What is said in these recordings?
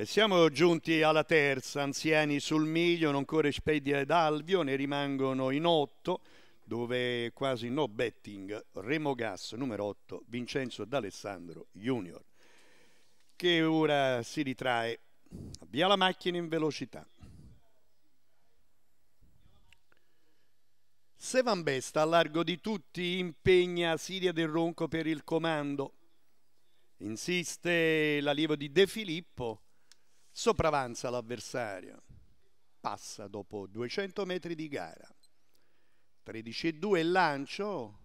E siamo giunti alla terza, anziani sul miglio, non corre Spedia ed Alvio, ne rimangono in otto, dove quasi no betting, Remo Gas, numero 8, Vincenzo D'Alessandro Junior, che ora si ritrae via la macchina in velocità. Sevan Besta, a largo di tutti, impegna Siria del Ronco per il comando. Insiste l'allievo di De Filippo, sopravanza l'avversario, passa dopo 200 metri di gara, 13 e 2 il lancio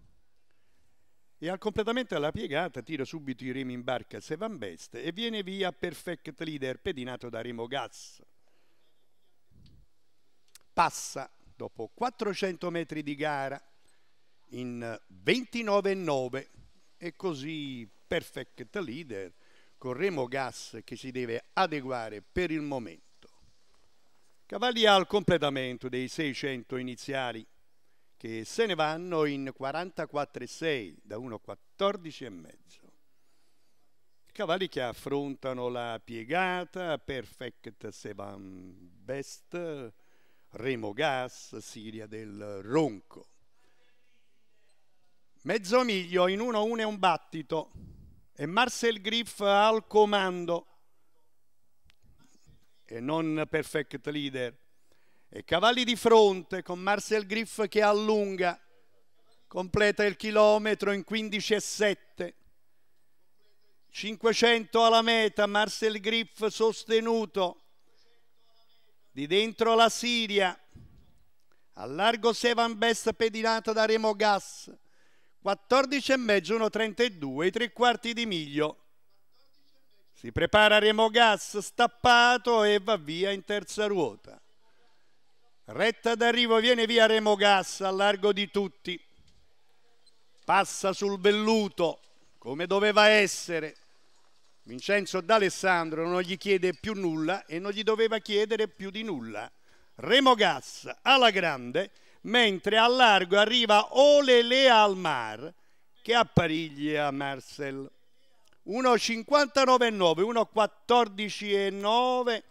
e al completamento della piegata tira subito i remi in barca se van best e viene via perfect leader pedinato da Remo Gas. Passa dopo 400 metri di gara in 29 e 9 e così perfect leader Corremo Gas che si deve adeguare per il momento. Cavalli al completamento dei 600 iniziali che se ne vanno in 44,6 da 1,14 e mezzo. Cavalli che affrontano la piegata, Perfect Sevan Best, Remo Gas, Siria del Ronco. Mezzo miglio in 1-1 e un battito e Marcel Griff al comando e non perfect leader e cavalli di fronte con Marcel Griff che allunga completa il chilometro in 15 e 7 500 alla meta Marcel Griff sostenuto di dentro la Siria al largo Sevan Best pedinata da Remo Gas 14 e 14,5, 1,32, i tre quarti di miglio. Si prepara Remo Gas stappato e va via in terza ruota. Retta d'arrivo viene via Remo Gas a largo di tutti. Passa sul velluto come doveva essere. Vincenzo D'Alessandro non gli chiede più nulla e non gli doveva chiedere più di nulla. Remo Gas alla grande mentre al largo arriva Olele al mar che appariglia a Marcel. 1,59,9, 1,14,9,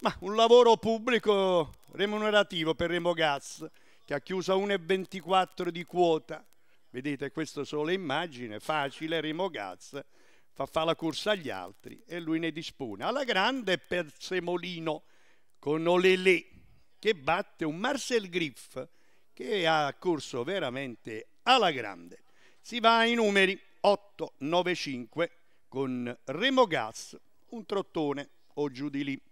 ma un lavoro pubblico remunerativo per Remo Remogas che ha chiuso a 1,24 di quota. Vedete, questa sola immagine, facile, Remo Remogas fa fare la corsa agli altri e lui ne dispone. Alla grande per Semolino con Olelé che batte un Marcel Griff che ha corso veramente alla grande. Si va ai numeri 8-9-5 con Remo Gas, un trottone o giù di lì.